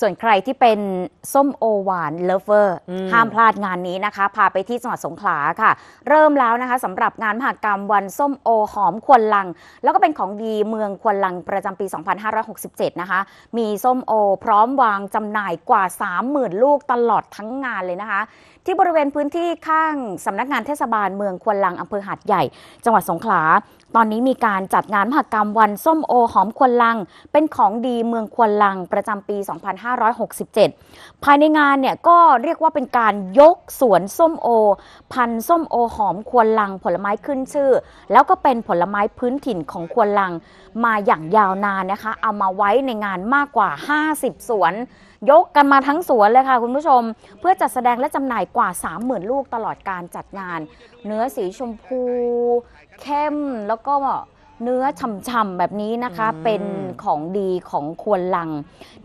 ส่วนใครที่เป็นส้มโอหวานเลิฟเวอร์ห้ามพลาดงานนี้นะคะ พาไปที่จังหวัดสงขลาค่ะ เริ่มแล้วนะคะสำหรับงานมหกรรมวันส้มโอหอมควนลัง แล้วก็เป็นของดีเมืองควนลังประจำปี 2567 นะคะ มีส้มโอพร้อมวางจำหน่ายกว่า 30,000 ลูกตลอดทั้งงานเลยนะคะ ที่บริเวณพื้นที่ข้างสำนักงานเทศบาลเมืองควนลังอำเภอหาดใหญ่ จังหวัดสงขลาตอนนี้มีการจัดงานมหกรรมวันส้มโอ หอมควนลังเป็นของดีเมืองควนลังประจำปี 2 5 2567 ภายในงานเนี่ยก็เรียกว่าเป็นการยกสวนส้มโอ พันส้มโอหอมควนลังผลไม้ขึ้นชื่อ แล้วก็เป็นผลไม้พื้นถิ่นของควนลังมาอย่างยาวนานนะคะ เอามาไว้ในงานมากกว่า 50 สวน ยกกันมาทั้งสวนเลยค่ะคุณผู้ชมเพื่อจัดแสดงและจำหน่ายกว่า 30,000 ลูกตลอดการจัดงาน เนื้อสีชมพู เข้มแล้วก็เนื้อฉ่ำๆแบบนี้นะคะเป็นของดีของควนลัง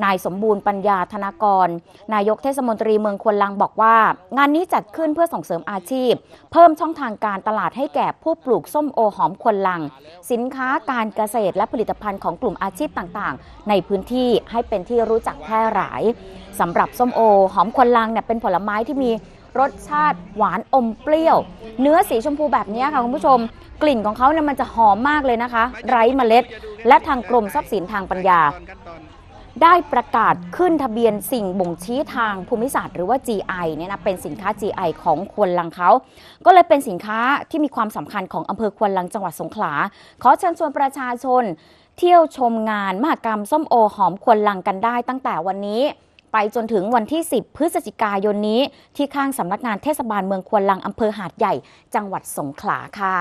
นายสมบูรณ์ปัญญาธนากร นายกเทศมนตรีเมืองควนลังบอกว่า งานนี้จัดขึ้นเพื่อส่งเสริมอาชีพ เพิ่มช่องทางการตลาดให้แก่ผู้ปลูกส้มโอหอมควนลัง สินค้าการเกษตรและผลิตภัณฑ์ของกลุ่มอาชีพต่างๆ ในพื้นที่ให้เป็นที่รู้จักแพร่หลายสำหรับส้มโอหอมควนลังเนี่ยเป็นผลไม้ที่มีรสชาติหวานอมเปรี้ยว เนื้อสีชมพูแบบนี้ค่ะ คุณผู้ชมกลิ่นของเขาเนี่ยมันจะหอมมากเลยนะคะ ไร้เมล็ด และทางกรมทรัพย์สินทางปัญญา ได้ประกาศขึ้นทะเบียนสิ่งบ่งชี้ทางภูมิศาสตร์หรือว่า GI เนี่ยนะเป็นสินค้า GI ของควนลังเขา ก็เลยเป็นสินค้าที่มีความสำคัญของอำเภอควนลังจังหวัดสงขลาขอเชิญชวนประชาชน เที่ยวชมงานมหกรรมส้มโอหอมควนลังกันได้ ตั้งแต่วันนี้ไปจนถึงวันที่ 10 พฤศจิกายนนี้ ที่ข้างสำนักงานเทศบาลเมืองควนลังอำเภอหาดใหญ่ จังหวัดสงขลาค่ะ